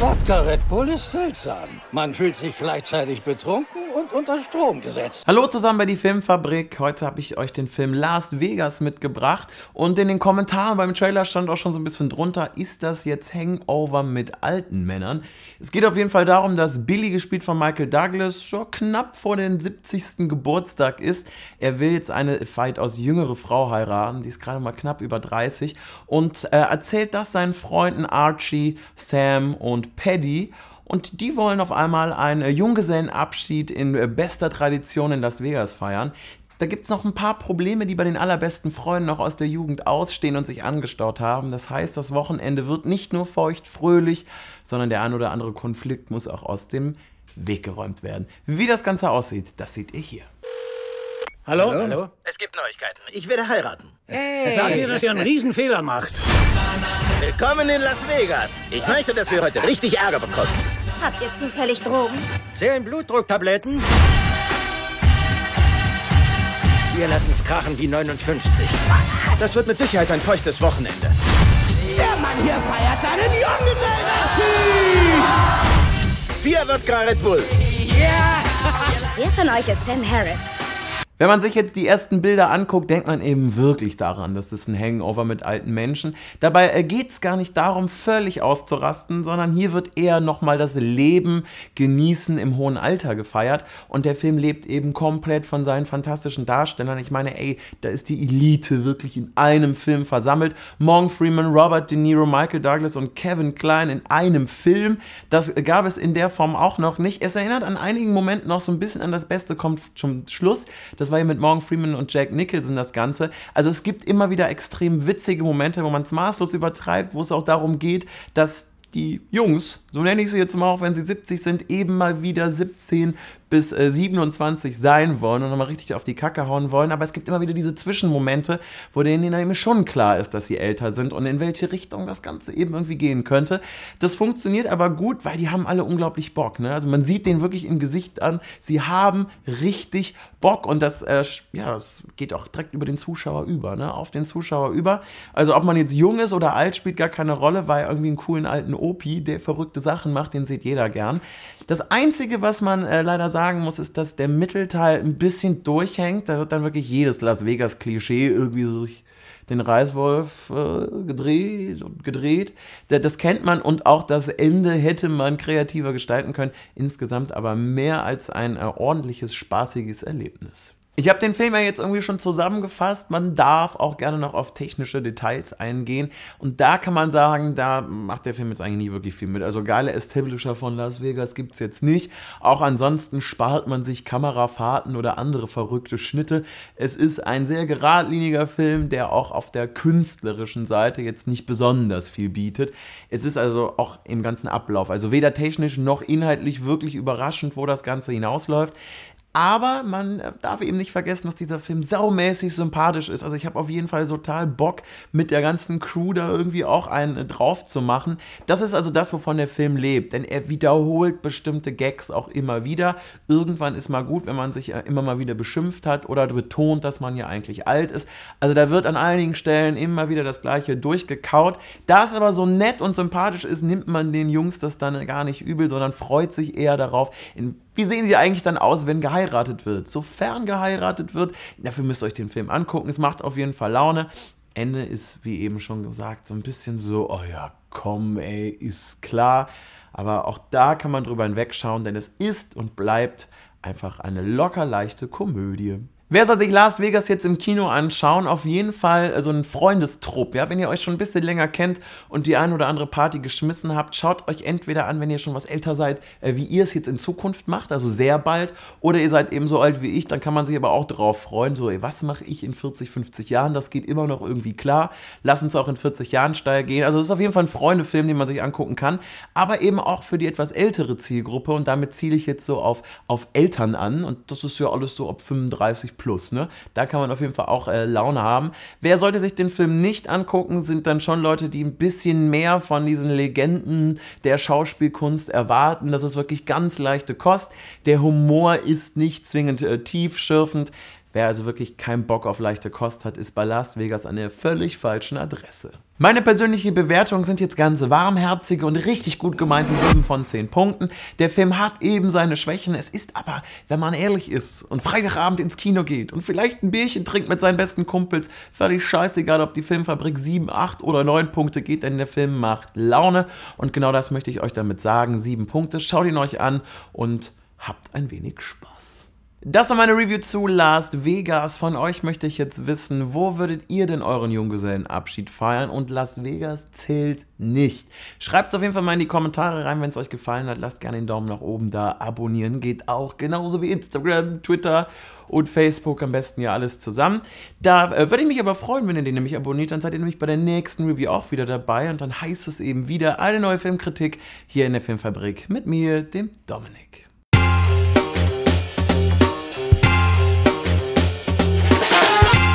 Wodka Red Bull ist seltsam. Man fühlt sich gleichzeitig betrunken und unter Strom gesetzt. Hallo zusammen bei die Filmfabrik. Heute habe ich euch den Film Las Vegas mitgebracht und in den Kommentaren beim Trailer stand auch schon so ein bisschen drunter, ist das jetzt Hangover mit alten Männern? Es geht auf jeden Fall darum, dass Billy, gespielt von Michael Douglas, schon knapp vor dem 70. Geburtstag ist. Er will jetzt eine Fight aus jüngere Frau heiraten, die ist gerade mal knapp über 30 und äh, erzählt das seinen Freunden Archie, Sam und Paddy. Und die wollen auf einmal einen äh, Junggesellenabschied in äh, bester Tradition in Las Vegas feiern. Da gibt es noch ein paar Probleme, die bei den allerbesten Freunden noch aus der Jugend ausstehen und sich angestaut haben. Das heißt, das Wochenende wird nicht nur feucht, fröhlich, sondern der ein oder andere Konflikt muss auch aus dem Weg geräumt werden. Wie das Ganze aussieht, das seht ihr hier. Hallo? Hallo? Es gibt Neuigkeiten. Ich werde heiraten. Hey. Sag ihr, dass ihr einen Riesenfehler macht. Willkommen in Las Vegas. Ich möchte, dass wir heute richtig Ärger bekommen. Habt ihr zufällig Drogen? Zählen Blutdrucktabletten? Wir lassen es krachen wie 59. Das wird mit Sicherheit ein feuchtes Wochenende. Der Mann hier feiert seinen Junggesellenabschied! Vier wird Garrett Bull. Yeah. Wer von euch ist Sam Harris? Wenn man sich jetzt die ersten Bilder anguckt, denkt man eben wirklich daran, das ist ein Hangover mit alten Menschen. Dabei äh, geht es gar nicht darum, völlig auszurasten, sondern hier wird eher nochmal das Leben genießen im hohen Alter gefeiert. Und der Film lebt eben komplett von seinen fantastischen Darstellern. Ich meine, ey, da ist die Elite wirklich in einem Film versammelt. Morgan Freeman, Robert De Niro, Michael Douglas und Kevin Klein in einem Film. Das gab es in der Form auch noch nicht. Es erinnert an einigen Momenten noch so ein bisschen an das Beste kommt zum Schluss. Das das war ja mit Morgan Freeman und Jack Nicholson das Ganze. Also es gibt immer wieder extrem witzige Momente, wo man es maßlos übertreibt, wo es auch darum geht, dass die Jungs, so nenne ich sie jetzt mal, auch wenn sie 70 sind, eben mal wieder 17 bis äh, 27 sein wollen und nochmal richtig auf die Kacke hauen wollen. Aber es gibt immer wieder diese Zwischenmomente, wo denen eben schon klar ist, dass sie älter sind und in welche Richtung das Ganze eben irgendwie gehen könnte. Das funktioniert aber gut, weil die haben alle unglaublich Bock. Ne? Also man sieht den wirklich im Gesicht an. Sie haben richtig Bock und das, äh, ja, das geht auch direkt über den Zuschauer über, ne? auf den Zuschauer über. Also ob man jetzt jung ist oder alt, spielt gar keine Rolle, weil irgendwie einen coolen alten Opi, der verrückte Sachen macht, den sieht jeder gern. Das Einzige, was man äh, leider sagt, sagen muss, ist, dass der Mittelteil ein bisschen durchhängt. Da wird dann wirklich jedes Las Vegas-Klischee irgendwie durch den Reiswolf äh, gedreht und gedreht. Das kennt man und auch das Ende hätte man kreativer gestalten können. Insgesamt aber mehr als ein äh, ordentliches, spaßiges Erlebnis. Ich habe den Film ja jetzt irgendwie schon zusammengefasst. Man darf auch gerne noch auf technische Details eingehen. Und da kann man sagen, da macht der Film jetzt eigentlich nie wirklich viel mit. Also geile Establisher von Las Vegas gibt es jetzt nicht. Auch ansonsten spart man sich Kamerafahrten oder andere verrückte Schnitte. Es ist ein sehr geradliniger Film, der auch auf der künstlerischen Seite jetzt nicht besonders viel bietet. Es ist also auch im ganzen Ablauf, also weder technisch noch inhaltlich wirklich überraschend, wo das Ganze hinausläuft. Aber man äh, darf eben nicht vergessen, dass dieser Film saumäßig sympathisch ist. Also ich habe auf jeden Fall total Bock, mit der ganzen Crew da irgendwie auch einen äh, drauf zu machen. Das ist also das, wovon der Film lebt. Denn er wiederholt bestimmte Gags auch immer wieder. Irgendwann ist mal gut, wenn man sich äh, immer mal wieder beschimpft hat oder betont, dass man ja eigentlich alt ist. Also da wird an einigen Stellen immer wieder das Gleiche durchgekaut. Da es aber so nett und sympathisch ist, nimmt man den Jungs das dann gar nicht übel, sondern freut sich eher darauf, in wie sehen sie eigentlich dann aus, wenn geheiratet wird? Sofern geheiratet wird, dafür müsst ihr euch den Film angucken. Es macht auf jeden Fall Laune. Ende ist, wie eben schon gesagt, so ein bisschen so, oh ja, komm, ey, ist klar. Aber auch da kann man drüber hinwegschauen, denn es ist und bleibt einfach eine locker leichte Komödie. Wer soll sich Las Vegas jetzt im Kino anschauen? Auf jeden Fall äh, so ein Freundestrupp. Ja? Wenn ihr euch schon ein bisschen länger kennt und die ein oder andere Party geschmissen habt, schaut euch entweder an, wenn ihr schon was älter seid, äh, wie ihr es jetzt in Zukunft macht, also sehr bald, oder ihr seid eben so alt wie ich, dann kann man sich aber auch darauf freuen, so, ey, was mache ich in 40, 50 Jahren? Das geht immer noch irgendwie klar. Lass uns auch in 40 Jahren steil gehen. Also es ist auf jeden Fall ein Freundefilm, den man sich angucken kann, aber eben auch für die etwas ältere Zielgruppe und damit ziele ich jetzt so auf, auf Eltern an und das ist ja alles so ab 35 Plus. Ne? Da kann man auf jeden Fall auch äh, Laune haben. Wer sollte sich den Film nicht angucken, sind dann schon Leute, die ein bisschen mehr von diesen Legenden der Schauspielkunst erwarten. Das ist wirklich ganz leichte Kost. Der Humor ist nicht zwingend äh, tiefschürfend. Wer also wirklich keinen Bock auf leichte Kost hat, ist bei Las Vegas an der völlig falschen Adresse. Meine persönliche Bewertung sind jetzt ganz warmherzige und richtig gut gemeinte 7 von 10 Punkten. Der Film hat eben seine Schwächen, es ist aber, wenn man ehrlich ist und Freitagabend ins Kino geht und vielleicht ein Bierchen trinkt mit seinen besten Kumpels, völlig scheißegal, ob die Filmfabrik 7, 8 oder 9 Punkte geht, denn der Film macht Laune. Und genau das möchte ich euch damit sagen. 7 Punkte, schaut ihn euch an und habt ein wenig Spaß. Das war meine Review zu Last Vegas. Von euch möchte ich jetzt wissen, wo würdet ihr denn euren Junggesellenabschied feiern? Und Las Vegas zählt nicht. Schreibt es auf jeden Fall mal in die Kommentare rein, wenn es euch gefallen hat. Lasst gerne den Daumen nach oben da. Abonnieren geht auch. Genauso wie Instagram, Twitter und Facebook. Am besten ja alles zusammen. Da äh, würde ich mich aber freuen, wenn ihr den nämlich abonniert. Dann seid ihr nämlich bei der nächsten Review auch wieder dabei. Und dann heißt es eben wieder eine neue Filmkritik hier in der Filmfabrik mit mir, dem Dominik.